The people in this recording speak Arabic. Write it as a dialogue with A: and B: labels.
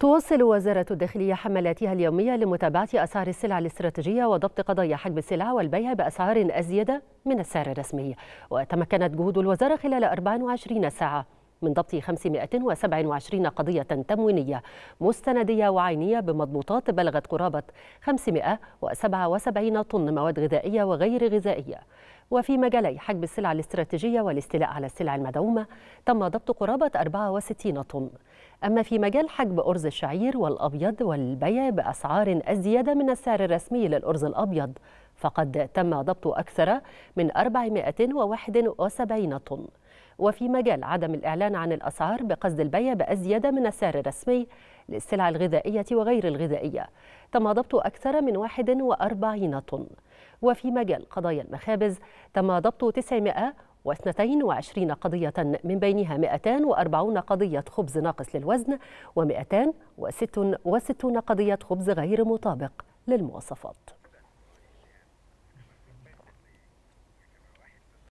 A: تواصل وزارة الداخلية حملاتها اليومية لمتابعة أسعار السلع الاستراتيجية وضبط قضايا حجم السلع والبيع بأسعار أزيد من السعر الرسمي وتمكنت جهود الوزارة خلال 24 ساعة من ضبط 527 قضية تموينية مستندية وعينية بمضبوطات بلغت قرابة 577 طن مواد غذائية وغير غذائية وفي مجالي حجب السلع الاستراتيجية والاستيلاء على السلع المدعومة تم ضبط قرابة 64 طن أما في مجال حجب أرز الشعير والأبيض والبيع بأسعار أزيد من السعر الرسمي للأرز الأبيض فقد تم ضبط أكثر من 471 طن وفي مجال عدم الإعلان عن الأسعار بقصد البيع بأزيد من السعر الرسمي للسلع الغذائية وغير الغذائية تم ضبط أكثر من 41 طن وفي مجال قضايا المخابز تم ضبط 922 قضية من بينها 240 قضية خبز ناقص للوزن و266 قضية خبز غير مطابق للمواصفات